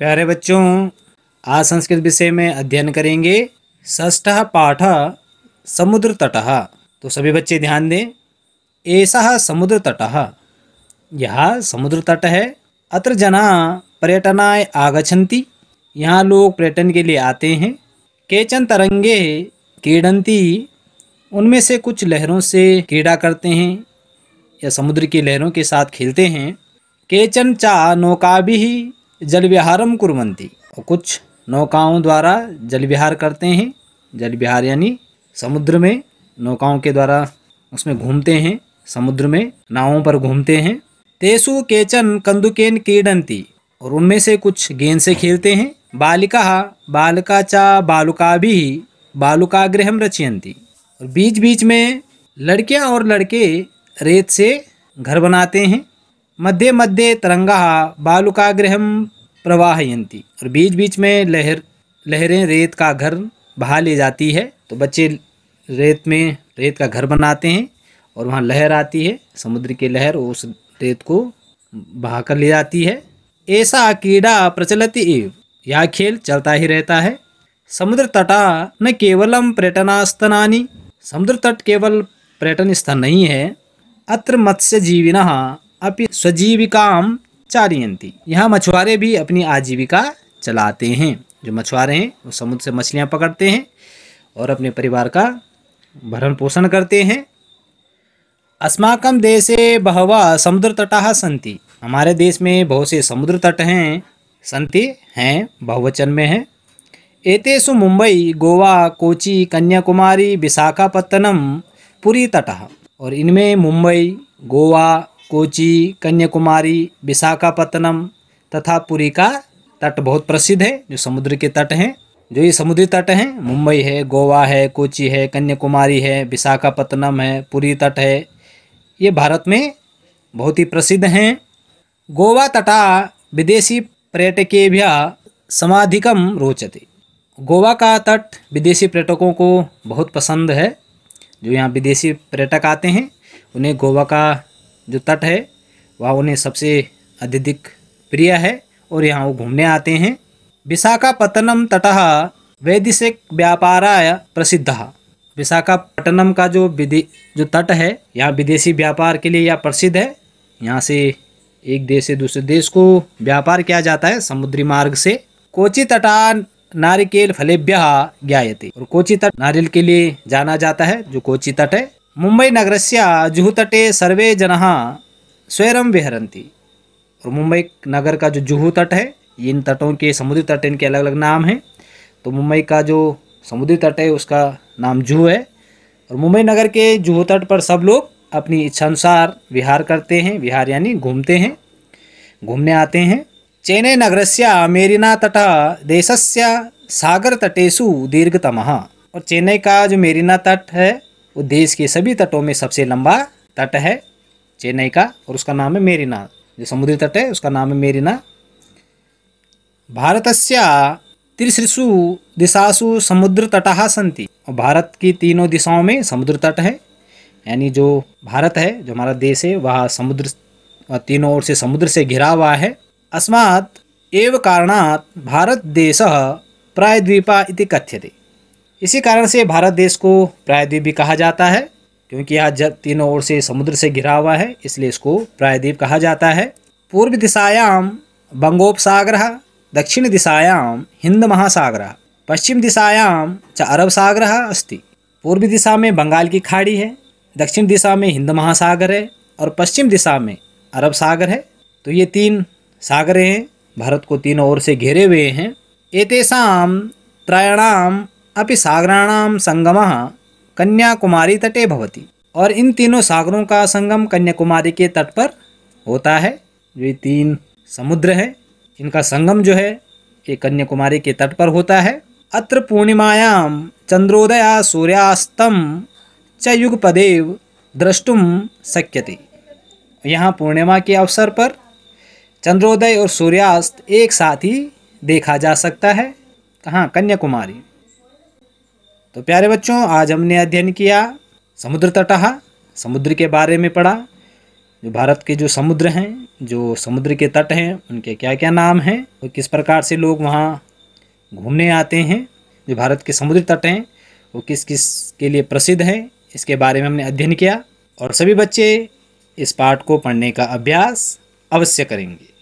प्यारे बच्चों आज संस्कृत विषय में अध्ययन करेंगे ष्ठ पाठ समुद्र तट तो सभी बच्चे ध्यान दें ऐसा समुद्र तट यह समुद्र तट है अत्र जना पर्यटनाय आगछन्ति यहाँ लोग पर्यटन के लिए आते हैं केचन तरंगे क्रीडंती उनमें से कुछ लहरों से क्रीड़ा करते हैं या समुद्र की लहरों के साथ खेलते हैं केचन चा नौका भी जलविहारम कुरंती और कुछ नौकाओं द्वारा जल विहार करते हैं जल विहार यानी समुद्र में नौकाओं के द्वारा उसमें घूमते हैं समुद्र में नावों पर घूमते हैं तेसु केचन कंदुकेन क्रीडंती और उनमें से कुछ गेंद से खेलते हैं बालिका बालका चा बालुका भी गृह रचयंती और बीच बीच में लड़कियां और लड़के रेत से घर बनाते हैं मध्य मध्य तरंगा बालुकाग्रह प्रवाहयंती और बीच बीच में लहर लहरें रेत का घर बहा ले जाती है तो बच्चे रेत में रेत का घर बनाते हैं और वहाँ लहर आती है समुद्र की लहर उस रेत को बहा कर ले जाती है ऐसा कीड़ा प्रचलित एव यह खेल चलता ही रहता है समुद्र तटा न केवलम पर्यटनास्तनानी समुद्र तट केवल पर्यटन स्थल नहीं है अत्र मत्स्य जीविना अपनी स्वजीविका चारियंती यहाँ मछुआरे भी अपनी आजीविका चलाते हैं जो मछुआरे हैं वो समुद्र से मछलियाँ पकड़ते हैं और अपने परिवार का भरण पोषण करते हैं अस्माकम देशे बहवा समुद्र तटा संति हमारे देश में बहुत से समुद्र तट हैं संति हैं बहुवचन में हैं एतेषु मुंबई गोवा कोची कन्याकुमारी विशाखापत्तनम पुरी तट और इनमें मुंबई गोवा कोची कन्याकुमारी विशाखापत्तनम तथा पुरी का तट बहुत प्रसिद्ध है जो समुद्र के तट हैं जो ये समुद्री तट हैं मुंबई है गोवा है कोची है कन्याकुमारी है विशाखापत्तनम है पुरी तट है ये भारत में बहुत ही प्रसिद्ध हैं गोवा तटा विदेशी पर्यटकेभ्य समाधिकम रोचते गोवा का तट विदेशी पर्यटकों को बहुत पसंद है जो यहाँ विदेशी पर्यटक आते हैं उन्हें गोवा का जो तट है वह उन्हें सबसे अत्यधिक प्रिय है और यहाँ वो घूमने आते हैं विशाखापत्तनम तट वैदिशिक व्यापाराय प्रसिद्ध विशाखापट्टनम का जो विदे जो तट है यहाँ विदेशी व्यापार के लिए यह प्रसिद्ध है यहाँ से एक देश से दूसरे देश को व्यापार किया जाता है समुद्री मार्ग से कोची तटा नारिकेल फलेभ्य ज्ञाते और कोची तट नारियल के लिए जाना जाता है जो कोची तट है मुंबई नगर से जुहुतटे सर्वे जन स्वयरम विहरती और मुंबई नगर का जो जुहू तट है इन तटों के समुद्री तट इनके अलग अलग नाम हैं तो मुंबई का जो समुद्री तट है उसका नाम जुहू है और मुंबई नगर के जुहू तट पर सब लोग अपनी इच्छानुसार विहार करते हैं विहार यानी घूमते हैं घूमने आते हैं चेन्नई नगर से मेरीना तट देश सागर तटेशु दीर्घतम और चेन्नई का जो मेरीना तट है वो देश के सभी तटों में सबसे लंबा तट है चेन्नई का और उसका नाम है मेरीना जो समुद्री तट है उसका नाम है मेरीना भारत से तिसृषु दिशासु समुद्र तटा सन्ति और भारत की तीनों दिशाओं में समुद्र तट है यानी जो भारत है जो हमारा देश है वह समुद्र तीनों ओर से समुद्र से घिरा हुआ है अस्मात् एव कारणात् भारत देश प्रायद्वीपा इति कथ्यते इसी कारण से भारत देश को प्रायद्वीप भी कहा जाता है क्योंकि यह जब तीनों ओर से समुद्र से घिरा हुआ है इसलिए इसको प्रायद्वीप कहा जाता है पूर्व दिशायाम बंगोपसागर दक्षिण दिशायाम हिंद महासागर पश्चिम दिशायाम च अरब सागर अस्ति पूर्व दिशा में बंगाल की खाड़ी है दक्षिण दिशा में हिंद महासागर है और पश्चिम दिशा में अरब सागर है तो ये तीन सागरें हैं भारत को तीनों ओर से घेरे हुए हैं एतेषाम त्रयणाम अभी सागराणाम संगम कन्याकुमारी तटे भवती और इन तीनों सागरों का संगम कन्याकुमारी के तट पर होता है जो ये तीन समुद्र है इनका संगम जो है ये कन्याकुमारी के तट पर होता है अत्र पूर्णिमायाम चंद्रोदया सूर्यास्तम च युगपदेव द्रष्टुम शक्यते यहाँ पूर्णिमा के अवसर पर चंद्रोदय और सूर्यास्त एक साथ ही देखा जा सकता है कहाँ कन्याकुमारी तो प्यारे बच्चों आज हमने अध्ययन किया समुद्र तटः समुद्र के बारे में पढ़ा जो भारत के जो समुद्र हैं जो समुद्र के तट हैं उनके क्या क्या नाम हैं और किस प्रकार से लोग वहाँ घूमने आते हैं जो भारत के समुद्र तट हैं वो किस किस के लिए प्रसिद्ध हैं इसके बारे में हमने अध्ययन किया और सभी बच्चे इस पाठ को पढ़ने का अभ्यास अवश्य करेंगे